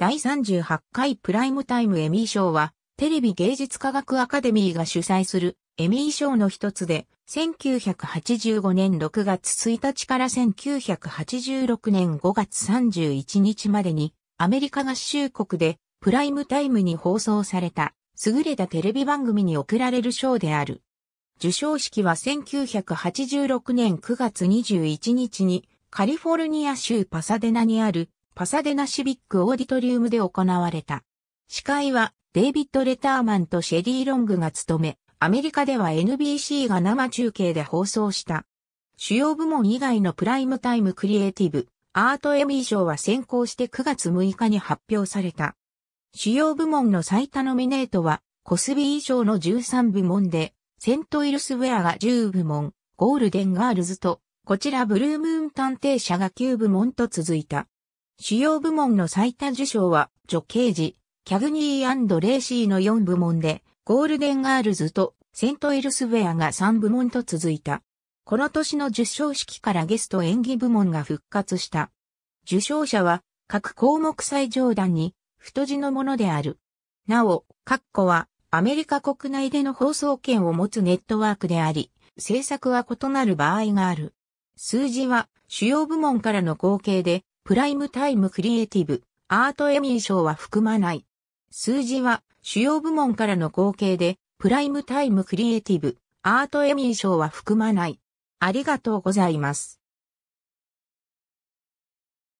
第38回プライムタイムエミー賞は、テレビ芸術科学アカデミーが主催するエミー賞の一つで、1985年6月1日から1986年5月31日までに、アメリカ合衆国でプライムタイムに放送された、優れたテレビ番組に贈られる賞である。受賞式は1986年9月21日に、カリフォルニア州パサデナにあるパサデナシビックオーディトリウムで行われた。司会はデイビッド・レターマンとシェリー・ロングが務め、アメリカでは NBC が生中継で放送した。主要部門以外のプライムタイムクリエイティブ、アートエミー賞は先行して9月6日に発表された。主要部門の最多ノミネートは、コスビー賞の13部門で、セントイルスウェアが10部門、ゴールデンガールズと、こちらブルームーン探偵社が9部門と続いた。主要部門の最多受賞は、ジョ・ケージ、キャグニーレーシーの4部門で、ゴールデンガールズとセントエルスウェアが3部門と続いた。この年の受賞式からゲスト演技部門が復活した。受賞者は各項目最上段に太字のものである。なお、ッコはアメリカ国内での放送権を持つネットワークであり、制作は異なる場合がある。数字は主要部門からの合計でプライムタイムクリエイティブ、アートエミー賞は含まない。数字は主要部門からの合計で、プライムタイムクリエイティブ、アートエミー賞は含まない。ありがとうございます。